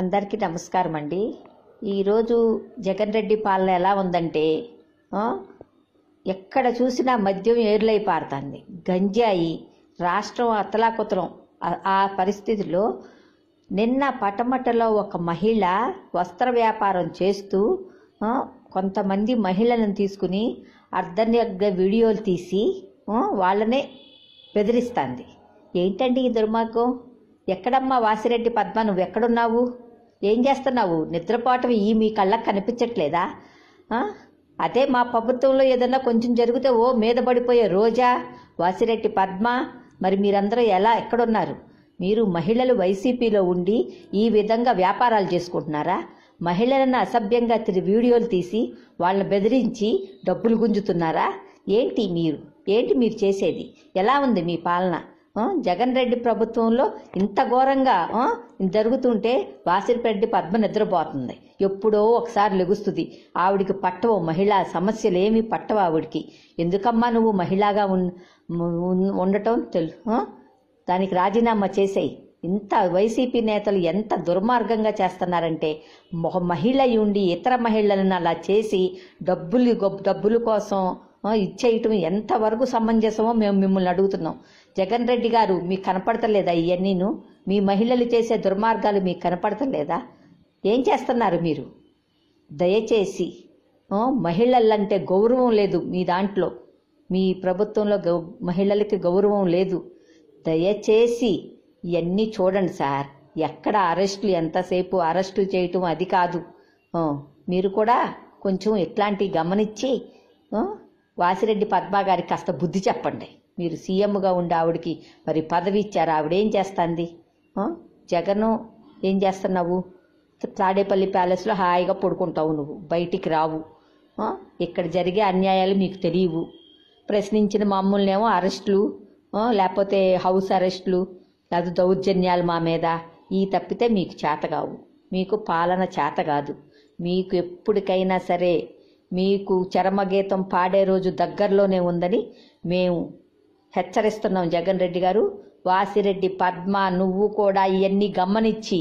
అందరికీ నమస్కారం అండి ఈరోజు జగన్ రెడ్డి పాలన ఎలా ఉందంటే ఎక్కడ చూసినా మద్యం ఏర్లై పారుతుంది గంజాయి రాష్ట్రం అతలాకుతలం ఆ పరిస్థితిలో నిన్న పటమటలో ఒక మహిళ వస్త్ర వ్యాపారం చేస్తూ కొంతమంది మహిళలను తీసుకుని అర్ధన్యగ్గ వీడియోలు తీసి వాళ్ళనే బెదిరిస్తుంది ఏంటండి ఈ దుర్మార్గం ఎక్కడమ్మా వాసిరెడ్డి పద్మ ఎక్కడున్నావు ఏం చేస్తున్నావు నిద్రపోవటం ఈ మీ కళ్ళకు కనిపించట్లేదా అదే మా ప్రభుత్వంలో ఏదన్నా కొంచెం జరిగితే ఓ మీద పడిపోయే రోజా వాసిరెడ్డి పద్మ మరి మీరందరూ ఎలా ఎక్కడున్నారు మీరు మహిళలు వైసీపీలో ఉండి ఈ విధంగా వ్యాపారాలు చేసుకుంటున్నారా మహిళలను అసభ్యంగా తిరిగి వీడియోలు తీసి వాళ్ళని బెదిరించి డబ్బులు గుంజుతున్నారా ఏంటి మీరు ఏంటి మీరు చేసేది ఎలా ఉంది మీ పాలన జగన్ రెడ్డి ప్రభుత్వంలో ఇంత ఘోరంగా జరుగుతుంటే వాసిరిపెడ్డి పద్మ నిద్రపోతుంది ఎప్పుడో ఒకసారి లెగుస్తుంది ఆవిడికి పట్టవు మహిళా సమస్యలేమి పట్టవు ఆవిడికి ఎందుకమ్మా నువ్వు మహిళగా ఉండటం తెలు దానికి రాజీనామా చేసేయి ఇంత వైసీపీ నేతలు ఎంత దుర్మార్గంగా చేస్తున్నారంటే మహిళ ఉండి ఇతర మహిళలను అలా చేసి డబ్బులు డబ్బుల కోసం ఇచ్చేయటం ఎంతవరకు సమంజసమో మేము మిమ్మల్ని అడుగుతున్నాం జగన్ రెడ్డి గారు మీకు కనపడతలేదా ఇవన్నీను మీ మహిళలు చేసే దుర్మార్గాలు మీకు కనపడతలేదా ఏం చేస్తున్నారు మీరు దయచేసి మహిళలంటే గౌరవం లేదు మీ దాంట్లో మీ ప్రభుత్వంలో గౌ మహిళలకి గౌరవం లేదు దయచేసి ఇవన్నీ చూడండి సార్ ఎక్కడ అరెస్టులు ఎంతసేపు అరెస్టులు చేయటం అది కాదు మీరు కూడా కొంచెం ఇట్లాంటివి గమనించి వాసిరెడ్డి పద్మా గారికి కాస్త బుద్ధి చెప్పండి మీరు సీఎంగా ఉండే ఆవిడకి మరి పదవి ఇచ్చారు ఆవిడేం చేస్తుంది జగను ఏం చేస్తున్నావు తాడేపల్లి ప్యాలెస్లో హాయిగా పడుకుంటావు నువ్వు బయటికి రావు ఇక్కడ జరిగే అన్యాయాలు మీకు తెలియవు ప్రశ్నించిన ఏమో అరెస్టులు లేకపోతే హౌస్ అరెస్టులు లేదా దౌర్జన్యాలు మా మీద ఈ తప్పితే మీకు చేత కావు మీకు పాలన చేత కాదు మీకు ఎప్పటికైనా సరే మీకు చరమగీతం పాడే రోజు దగ్గరలోనే ఉందని మేము హెచ్చరిస్తున్నాం జగన్ రెడ్డి గారు వాసిరెడ్డి పద్మ నువ్వు కూడా ఇవన్నీ గమనించి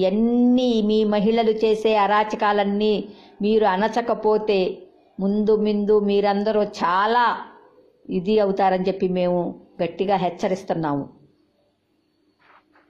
ఇవన్నీ మీ మహిళలు చేసే అరాచకాలన్నీ మీరు అనచకపోతే ముందు ముందు మీరందరూ చాలా ఇది అవుతారని చెప్పి మేము గట్టిగా హెచ్చరిస్తున్నాము